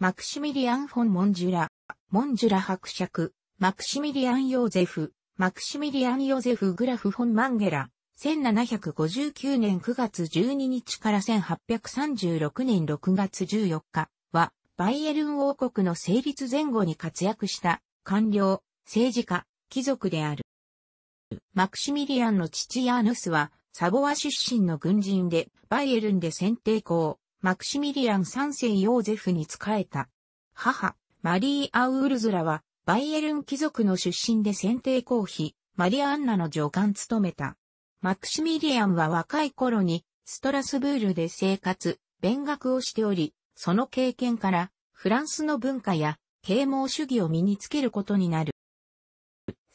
マクシミリアン・フォン・モンジュラ、モンジュラ伯爵、マクシミリアン・ヨーゼフ、マクシミリアン・ヨゼフ・グラフ・フォン・マンゲラ、1759年9月12日から1836年6月14日は、バイエルン王国の成立前後に活躍した官僚、政治家、貴族である。マクシミリアンの父ヤーヌスは、サボア出身の軍人で、バイエルンで選定校、マクシミリアン三世ヨーゼフに仕えた。母、マリー・アウ・ールズラは、バイエルン貴族の出身で選定公妃、マリアンナの助官務めた。マクシミリアンは若い頃に、ストラスブールで生活、勉学をしており、その経験から、フランスの文化や、啓蒙主義を身につけることになる。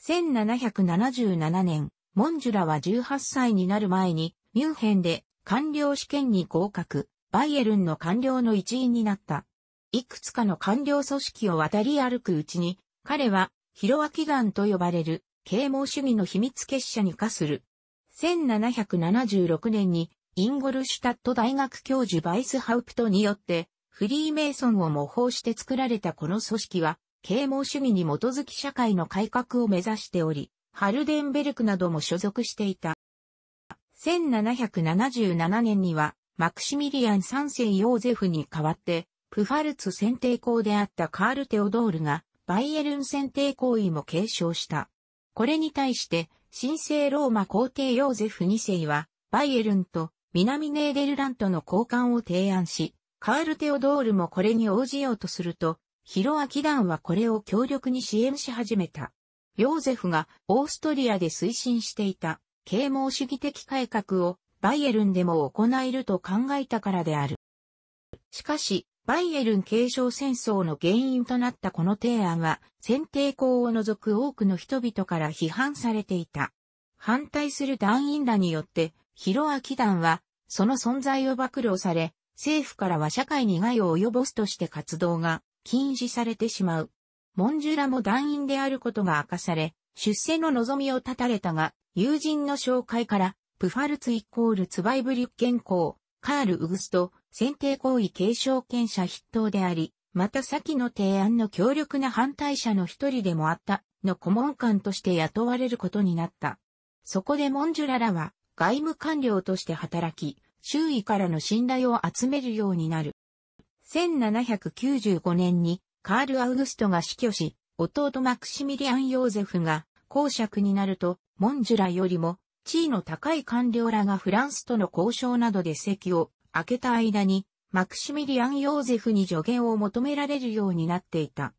1777年、モンジュラは18歳になる前に、ミュンヘンで官僚試験に合格。バイエルンの官僚の一員になった。いくつかの官僚組織を渡り歩くうちに、彼は、ヒロアキガンと呼ばれる、啓蒙主義の秘密結社に化する。1776年に、インゴルシュタット大学教授バイスハウプトによって、フリーメイソンを模倣して作られたこの組織は、啓蒙主義に基づき社会の改革を目指しており、ハルデンベルクなども所属していた。1777年には、マクシミリアン3世ヨーゼフに代わって、プファルツ選定校であったカール・テオドールが、バイエルン選定行為も継承した。これに対して、神聖ローマ皇帝ヨーゼフ2世は、バイエルンと南ネーデルラントの交換を提案し、カール・テオドールもこれに応じようとすると、ヒロアキ団はこれを強力に支援し始めた。ヨーゼフがオーストリアで推進していた啓蒙主義的改革をバイエルンでも行えると考えたからである。しかし、バイエルン継承戦争の原因となったこの提案は、選定校を除く多くの人々から批判されていた。反対する団員らによって、広明団は、その存在を暴露され、政府からは社会に害を及ぼすとして活動が禁止されてしまう。モンジュラも団員であることが明かされ、出世の望みを絶たれたが、友人の紹介からプファルツイコールツバイブリュッケン公、カール・ウグスト、選定行為継承権者筆頭であり、また先の提案の強力な反対者の一人でもあった、の顧問官として雇われることになった。そこでモンジュララは、外務官僚として働き、周囲からの信頼を集めるようになる。1795年に、カール・アウグストが死去し、弟マクシミリアン・ヨーゼフが公爵になると、モンジュラよりも地位の高い官僚らがフランスとの交渉などで席を開けた間に、マクシミリアン・ヨーゼフに助言を求められるようになっていた。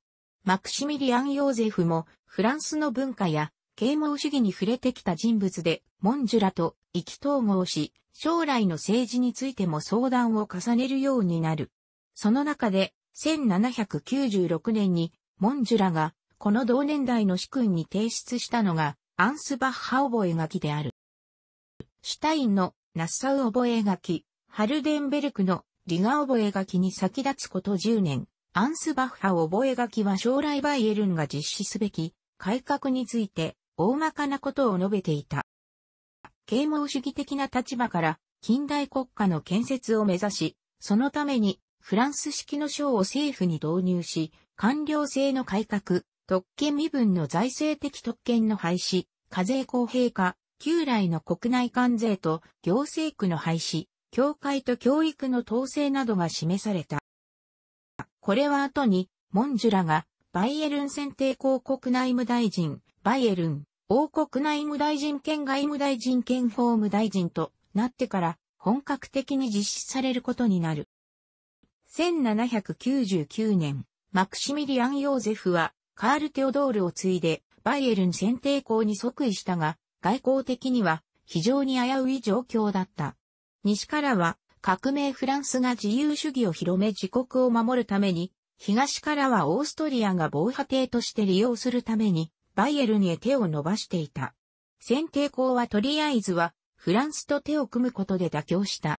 マクシミリアン・ヨーゼフもフランスの文化や啓蒙主義に触れてきた人物で、モンジュラと意気統合し、将来の政治についても相談を重ねるようになる。その中で、1796年に、モンジュラが、この同年代の主君に提出したのが、アンスバッハ覚書である。シュタインのナッサウ覚書、ハルデンベルクのリガ覚書に先立つこと10年、アンスバッハ覚書は将来バイエルンが実施すべき改革について大まかなことを述べていた。啓蒙主義的な立場から近代国家の建設を目指し、そのためにフランス式の賞を政府に導入し、官僚制の改革、特権身分の財政的特権の廃止、課税公平化、旧来の国内関税と行政区の廃止、教会と教育の統制などが示された。これは後に、モンジュラが、バイエルン選定公国内務大臣、バイエルン、王国内務大臣兼外務大臣兼法務大臣となってから、本格的に実施されることになる。1799年、マクシミリアン・ヨーゼフは、カール・テオドールを継いで、バイエルン選定公に即位したが、外交的には非常に危うい状況だった。西からは革命フランスが自由主義を広め自国を守るために、東からはオーストリアが防波堤として利用するために、バイエルンへ手を伸ばしていた。選定校はとりあえずは、フランスと手を組むことで妥協した。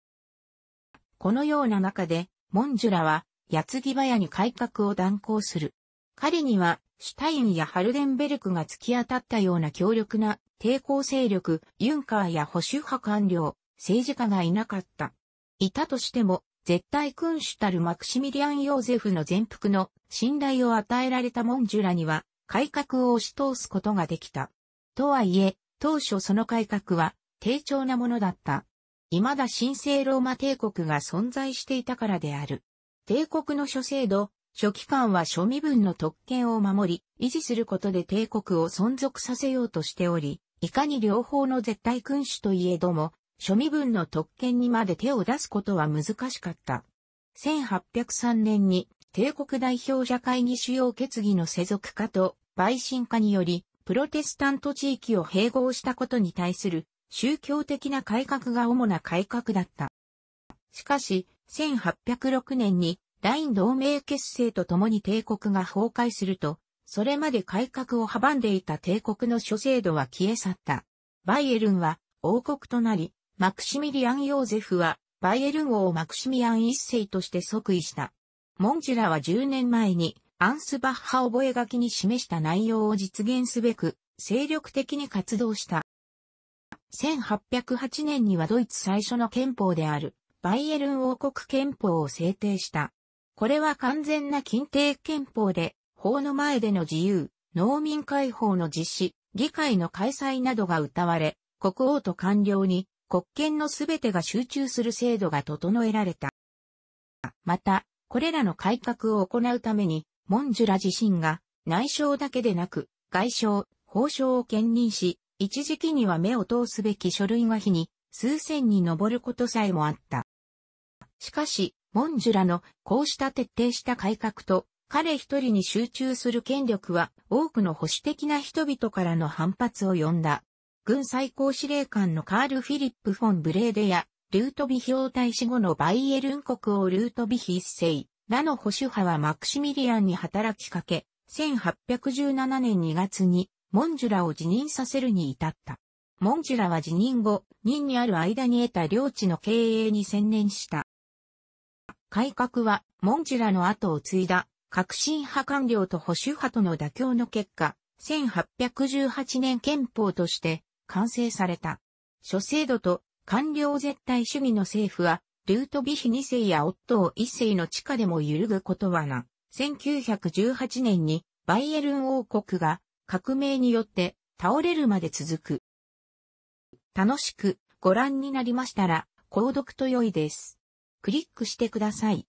このような中で、モンジュラは、矢継ぎ早に改革を断行する。彼には、シュタインやハルデンベルクが突き当たったような強力な抵抗勢力、ユンカーや保守派官僚、政治家がいなかった。いたとしても、絶対君主たるマクシミリアン・ヨーゼフの全幅の信頼を与えられたモンジュラには、改革を押し通すことができた。とはいえ、当初その改革は、低調なものだった。未だ神聖ローマ帝国が存在していたからである。帝国の諸制度、初期官は諸身分の特権を守り、維持することで帝国を存続させようとしており、いかに両方の絶対君主といえども、諸身分の特権にまで手を出すことは難しかった。1803年に帝国代表者会議主要決議の世俗化と陪審化により、プロテスタント地域を併合したことに対する宗教的な改革が主な改革だった。しかし、1806年にライン同盟結成とともに帝国が崩壊すると、それまで改革を阻んでいた帝国の諸制度は消え去った。バイエルンは王国となり、マクシミリアン・ヨーゼフはバイエルン王をマクシミアン一世として即位した。モンジュラは10年前にアンスバッハ覚書に示した内容を実現すべく、精力的に活動した。1808年にはドイツ最初の憲法である、バイエルン王国憲法を制定した。これは完全な禁定憲法で、法の前での自由、農民解放の実施、議会の開催などが謳われ、国王と官僚に国権のすべてが集中する制度が整えられた。また、これらの改革を行うために、モンジュラ自身が内省だけでなく、外省、法省を兼任し、一時期には目を通すべき書類が日に数千に上ることさえもあった。しかし、モンジュラのこうした徹底した改革と、彼一人に集中する権力は多くの保守的な人々からの反発を呼んだ。軍最高司令官のカール・フィリップ・フォン・ブレーデや、ルートビヒ王大使後のバイエルン国王ルートビヒ一世らの保守派はマクシミリアンに働きかけ、1817年2月にモンジュラを辞任させるに至った。モンジュラは辞任後、任にある間に得た領地の経営に専念した。改革は、モンジュラの後を継いだ、革新派官僚と保守派との妥協の結果、1818年憲法として完成された。諸制度と官僚絶対主義の政府は、ルートビヒ2世や夫を一1世の地下でも揺るぐことはな。1918年にバイエルン王国が革命によって倒れるまで続く。楽しくご覧になりましたら、購読と良いです。クリックしてください。